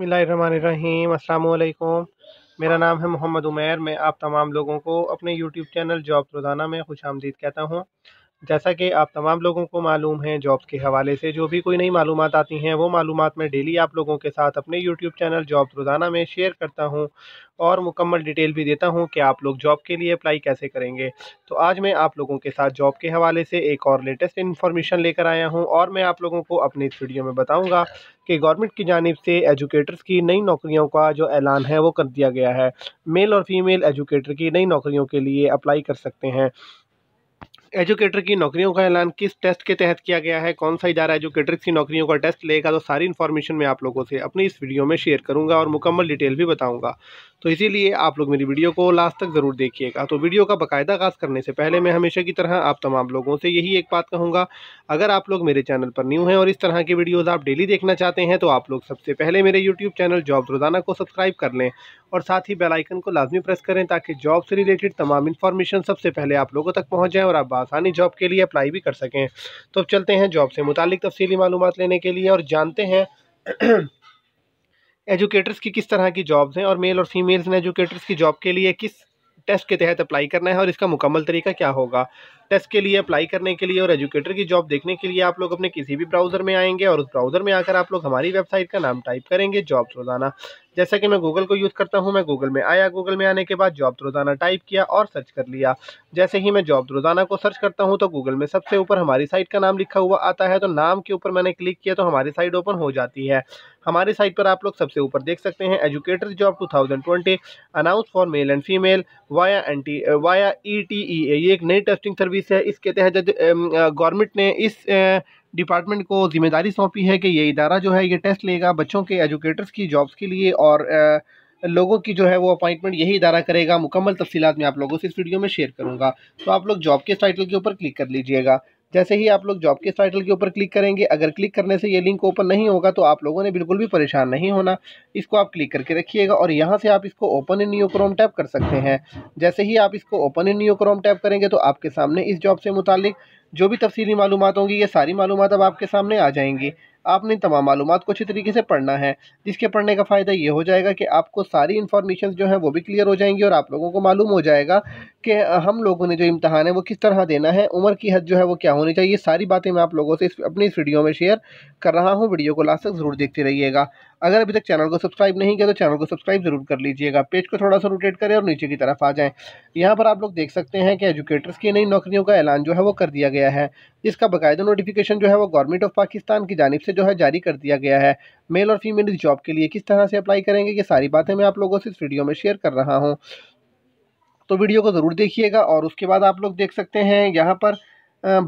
बसमीम अल्लाम मेरा नाम है मोहम्मद उमैर मैं आप तमाम लोगों को अपने YouTube चैनल जॉब रोज़ाना में खुश आमदीद कहता हूँ जैसा कि आप तमाम लोगों को मालूम है जॉब्स के हवाले से जो भी कोई नई मालूम आती हैं वो मालूम मैं डेली आप लोगों के साथ अपने यूट्यूब चैनल जॉब रोज़ाना में शेयर करता हूँ और मुकम्मल डिटेल भी देता हूँ कि आप लोग जॉब के लिए अप्लाई कैसे करेंगे तो आज मैं आप लोगों के साथ जॉब के हवाले से एक और लेटेस्ट इन्फॉर्मेशन लेकर आया हूँ और मैं आप लोगों को अपनी इस वीडियो में बताऊँगा कि गवर्नमेंट की जानब से एजुकेटर्स की नई नौकरियों का जो ऐलान है वो कर दिया गया है मेल और फीमेल एजुकेटर की नई नौकरियों के लिए अप्लाई कर सकते हैं एजुकेटर की नौकरियों का ऐलान किस टेस्ट के तहत किया गया है कौन सा इदारा एजुकेटर की नौकरियों का टेस्ट लेगा तो सारी इन्फॉर्मेशन मैं आप लोगों से अपनी इस वीडियो में शेयर करूंगा और मुकम्मल डिटेल भी बताऊंगा तो इसीलिए आप लोग मेरी वीडियो को लास्ट तक ज़रूर देखिएगा तो वीडियो का बाकायदा आगाज़ करने से पहले मैं हमेशा की तरह आप तमाम लोगों से यही एक बात कहूँगा अगर आप लोग मेरे चैनल पर न्यू हैं और इस तरह की वीडियोज़ आप डेली देखना चाहते हैं तो आप लोग सबसे पहले मेरे यूट्यूब चैनल जॉब रोज़ाना को सब्सक्राइब कर लें और साथ ही बेलाइकन को लाजमी प्रेस करें ताकि जॉब से रिलेटेड तमाम इन्फॉर्मेशन सबसे पहले आप लोगों तक पहुँच जाएँ और आप आसानी जॉब के लिए अप्लाई भी कर सकें तो अब चलते हैं जॉब से मुतल तफसीली मालूम लेने के लिए और जानते हैं एजुकेटर्स की किस तरह की जॉब्स हैं और मेल और फीमेल्स ने एजुकेटर्स की जॉब के लिए किस टेस्ट के तहत अप्लाई करना है और इसका मुकम्मल तरीका क्या होगा टेस्ट के लिए अप्लाई करने के लिए और एजुकेटर की जॉब देखने के लिए आप लोग अपने किसी भी ब्राउज़र में आएंगे और उस ब्राउज़र में आकर आप लोग हमारी वेबसाइट का नाम टाइप करेंगे जॉब्स रोज़ाना जैसा कि मैं गूगल को यूज़ करता हूँ मैं गूगल में आया गूगल में आने के बाद जॉब रोज़ाना टाइप किया और सर्च कर लिया जैसे ही मैं जॉब रोज़ाना को सर्च करता हूँ तो गूगल में सबसे ऊपर हमारी साइट का नाम लिखा हुआ आता है तो नाम के ऊपर मैंने क्लिक किया तो हमारी साइट ओपन हो जाती है हमारी साइट पर आप लोग सबसे ऊपर देख सकते हैं educators job 2020 announce for male and female via N T via E T E ये एक नई टेस्टिंग सर्विस है इसके तहत गवर्नमेंट ने इस डिपार्टमेंट को जिम्मेदारी सौंपी है कि ये इदारा जो है ये टेस्ट लेगा बच्चों के एजुकेटर्स की जॉब्स के लिए और लोगों की जो है वो अपॉइंटमेंट यही इदारा करेगा मुकम्मल तफसीत मैं आप लोगों से इस वीडियो में शेयर करूँगा तो आप लोग जॉब के टाइटल के ऊपर क्लिक कर लीजिएगा जैसे ही आप लोग जॉब के टाइटल के ऊपर क्लिक करेंगे अगर क्लिक करने से ये लिंक ओपन नहीं होगा तो आप लोगों ने बिल्कुल भी परेशान नहीं होना इसको आप क्लिक करके रखिएगा और यहाँ से आप इसको open in new Chrome tab कर सकते हैं जैसे ही आप इसको open in new Chrome tab करेंगे तो आपके सामने इस जॉब से मुतल जो भी तफसली मालूम होंगी ये सारी मालूम अब आपके सामने आ जाएंगी आपने तमाम मालूम को अच्छी तरीके से पढ़ना है जिसके पढ़ने का फ़ायदा ये हो जाएगा कि आपको सारी इन्फॉर्मेशन जो है वो भी क्लियर हो जाएंगी और आप लोगों को मालूम हो जाएगा कि हम लोगों ने जो इम्तहान है वो किस तरह देना है उम्र की हद जो है वो क्या होनी चाहिए सारी बातें मैं आप लोगों से इस, अपनी इस वीडियो में शेयर कर रहा हूँ वीडियो को लास्ट तक ज़रूर देखते रहिएगा अगर अभी तक चैनल को सब्सक्राइब नहीं किया तो चैनल को सब्सक्राइब जरूर कर लीजिएगा पेज को थोड़ा सा रोटेट करें और नीचे की तरफ आ जाएं यहाँ पर आप लोग देख सकते हैं कि एजुकेटर्स की नई नौकरियों का ऐलान जो है वो कर दिया गया है इसका बाकायदा नोटिफिकेशन जो है वो गवर्नमेंट ऑफ पाकिस्तान की जानब से जो है जारी कर दिया गया है मेल और फीमेल इस जॉब के लिए किस तरह से अप्लाई करेंगे ये सारी बातें मैं आप लोगों से इस वीडियो में शेयर कर रहा हूँ तो वीडियो को ज़रूर देखिएगा और उसके बाद आप लोग देख सकते हैं यहाँ पर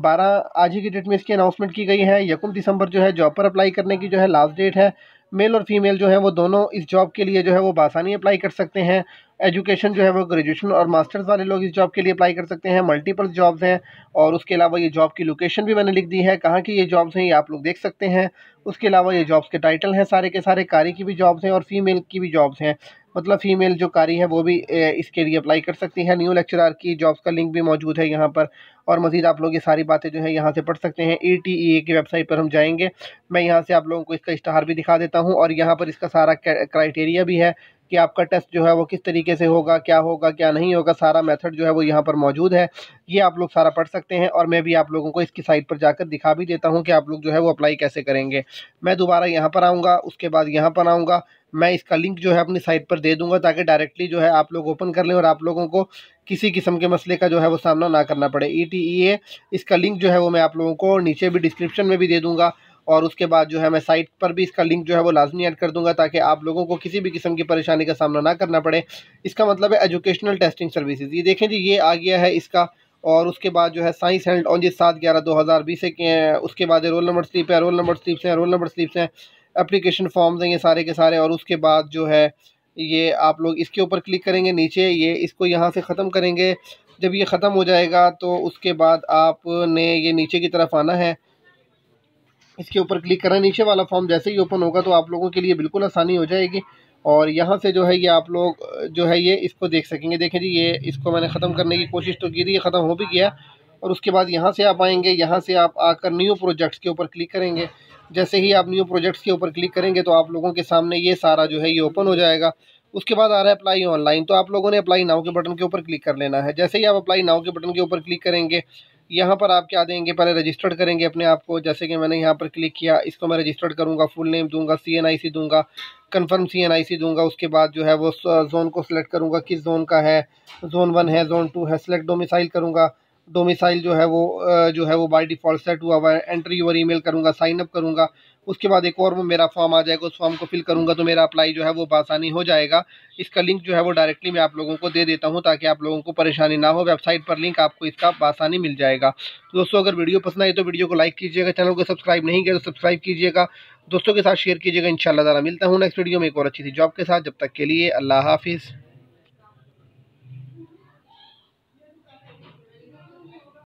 बारह आज ही की डेट में इसकी अनाउंसमेंट की गई है यकुम दिसंबर जो है जॉब पर अप्लाई करने की जो है लास्ट डेट है मेल और फीमेल जो है वो दोनों इस जॉब के लिए जो है वो बासानी अप्लाई कर सकते हैं एजुकेशन जो है वो ग्रेजुएशन और मास्टर्स वाले लोग इस जॉब के लिए अप्लाई कर सकते हैं मल्टीपल जॉब्स हैं और उसके अलावा ये जॉब की लोकेशन भी मैंने लिख दी है कहाँ की ये जॉब्स हैं ये आप लोग देख सकते हैं उसके अलावा ये जॉब्स के टाइटल हैं सारे के सारे कारी की भी जॉब्स हैं और फीमेल की भी जॉब्स हैं मतलब फ़ीमेल जो कारी है वो भी इसके लिए अप्लाई कर सकती हैं न्यू लेक्चरार की जॉब्स का लिंक भी मौजूद है यहाँ पर और मज़ीद आप लोग ये सारी बातें जो है यहाँ से पढ़ सकते हैं ई टी ई ए की वेबसाइट पर हम जाएंगे मैं यहाँ से आप लोगों को इसका इश्तहार भी दिखा देता हूँ और यहाँ पर इसका सारा क्राइटेरिया भी है कि आपका टेस्ट जो है वो किस तरीके से होगा क्या होगा क्या नहीं होगा सारा मेथड जो है वो यहाँ पर मौजूद है ये आप लोग सारा पढ़ सकते हैं और मैं भी आप लोगों को इसकी साइट पर जाकर दिखा भी देता हूँ कि आप लोग जो है वो अप्लाई कैसे करेंगे मैं दोबारा यहाँ पर आऊँगा उसके बाद यहाँ पर आऊँगा मैं इसका लिंक जो है अपनी साइट पर दे दूँगा ताकि डायरेक्टली जो है आप लोग ओपन कर लें और आप लोगों को किसी किस्म के मसले का जो है वो सामना ना करना पड़े ई e e इसका लिंक जो है वो मैं आप लोगों को नीचे भी डिस्क्रिप्शन में भी दे दूँगा और उसके बाद जो है मैं साइट पर भी इसका लिंक जो है वो लाजमी ऐड कर दूंगा ताकि आप लोगों को किसी भी किस्म की परेशानी का सामना ना करना पड़े इसका मतलब है एजुकेशनल टेस्टिंग सर्विसेज ये देखें जी ये आ गया है इसका और उसके बाद जो है साइंस ऑन जिस सात ग्यारह दो हज़ार बीस के हैं उसके बाद रोल नंबर स्लिप है रोल नंबर स्लिप्स हैं रोल नंबर स्लिप्स हैं अप्लीकेशन फॉर्म्स हैं ये सारे के सारे और उसके बाद जो है ये आप लोग इसके ऊपर क्लिक करेंगे नीचे ये इसको यहाँ से ख़त्म करेंगे जब ये ख़त्म हो जाएगा तो उसके बाद आपने ये नीचे की तरफ आना है इसके ऊपर क्लिक करें नीचे वाला फॉर्म जैसे ही ओपन होगा तो आप लोगों के लिए बिल्कुल आसानी हो जाएगी और यहाँ से जो है ये आप लोग जो है ये इसको देख सकेंगे देखें जी ये इसको मैंने ख़त्म करने की कोशिश तो की थी ये ख़त्म हो भी गया और उसके बाद यहाँ से आप आएंगे यहाँ से आप आकर न्यू प्रोजेक्ट्स के ऊपर क्लिक करेंगे जैसे ही आप न्यू प्रोजेक्ट्स के ऊपर क्लिक करेंगे तो आप लोगों के सामने ये सारा जो है ये ओपन हो जाएगा उसके बाद आ रहा है अप्लाई ऑनलाइन तो आप लोगों ने अप्लाई नाव के बटन के ऊपर क्लिक कर लेना है जैसे ही आप अप्लाई नाव के बटन के ऊपर क्लिक करेंगे यहाँ पर आप क्या देंगे पहले रजिस्टर्ड करेंगे अपने आप को जैसे कि मैंने यहाँ पर क्लिक किया इसको मैं रजिस्टर्ड करूँगा फुल नेम दूंगा सी दूंगा कंफर्म सी दूंगा उसके बाद जो है वो जोन को सिलेक्ट करूँगा किस जोन का है जोन वन है जोन टू है सिलेक्ट डोमिसाइल करूँगा डोमिसाइल जो है वो जो है वो बाय डिफ़ॉल्ट सेट हुआ हुआ है एंट्री और ईमेल करूँगा साइन अप करूँगा उसके बाद एक और वो मेरा फॉर्म आ जाएगा उस फॉर्म को फिल करूँगा तो मेरा अप्लाई जो है वो बासानी हो जाएगा इसका लिंक जो है वो डायरेक्टली मैं आप लोगों को दे देता हूँ ताकि आप लोगों को परेशानी ना हो वेबसाइट पर लिंक आपको इसका बासानी मिल जाएगा तो दोस्तों अगर वीडियो पसंद आए तो वीडियो को लाइक कीजिएगा चैनल को सब्सक्राइब नहीं किया तो सब्सक्राइब कीजिएगा दोस्तों के साथ शेयर कीजिएगा इन शाला मिलता हूँ नेक्स्ट वीडियो में एक और अच्छी थी जॉब के साथ जब तक के लिए अल्लाह हाफिज़